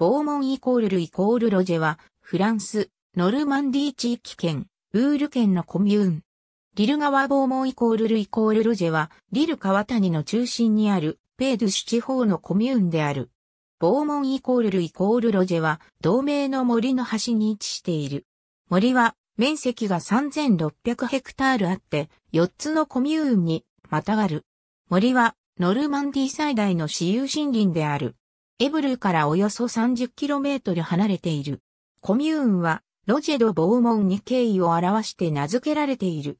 ボーモンイコールルイコールロジェは、フランス、ノルマンディー地域圏、ウール県のコミューン。リル川ボーモンイコールルイコールロジェは、リル川谷の中心にある、ペードゥシュ地方のコミューンである。ボーモンイコールルイコールロジェは、同盟の森の端に位置している。森は、面積が3600ヘクタールあって、4つのコミューンに、またがる。森は、ノルマンディ最大の私有森林である。エブルーからおよそ 30km 離れている。コミューンは、ロジェド・ボーモンに敬意を表して名付けられている。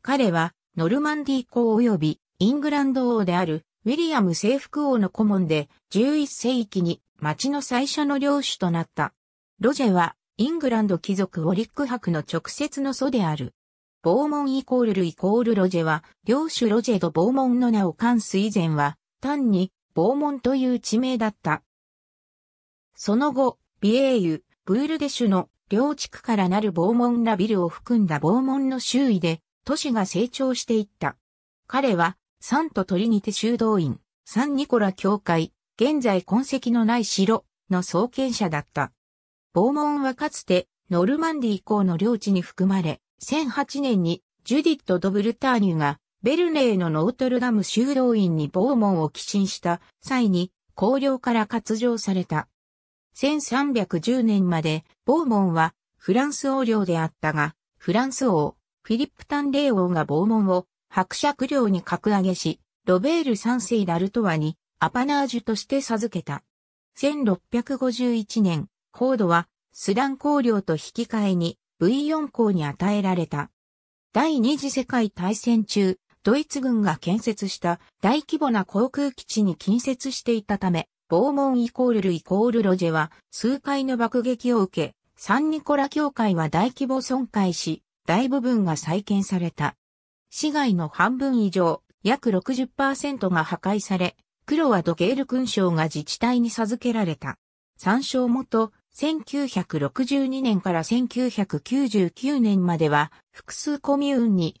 彼は、ノルマンディー公及び、イングランド王である、ウィリアム征服王の顧問で、11世紀に、町の最初の領主となった。ロジェは、イングランド貴族ウォリック博の直接の祖である。ボーモンイコールルイコールロジェは、領主ロジェド・ボーモンの名を冠以前は、単に傍門という地名だった。その後、ビエーユ、ブールデシュの両地区からなる傍門ラビルを含んだ傍門の周囲で都市が成長していった。彼は、サントトリニテ修道院、サンニコラ教会、現在痕跡のない城の創建者だった。傍門はかつてノルマンディ以降の領地に含まれ、1008年にジュディット・ドブルターニュがベルネーのノートルダム修道院にボーモンを寄進した際に、公領から割譲された。1310年まで、ボーモンはフランス王領であったが、フランス王、フィリップ・タンレイ王がボーモンを伯爵領に格上げし、ロベール三世ダルトワにアパナージュとして授けた。1651年、コードはスダン公領と引き換えに V4 校に与えられた。第二次世界大戦中、ドイツ軍が建設した大規模な航空基地に近接していたため、ボーモンイコールルイコールロジェは数回の爆撃を受け、サンニコラ教会は大規模損壊し、大部分が再建された。市街の半分以上、約60%が破壊され、黒はドゲール勲章が自治体に授けられた。参照元、1962年から1999年までは複数コミューンに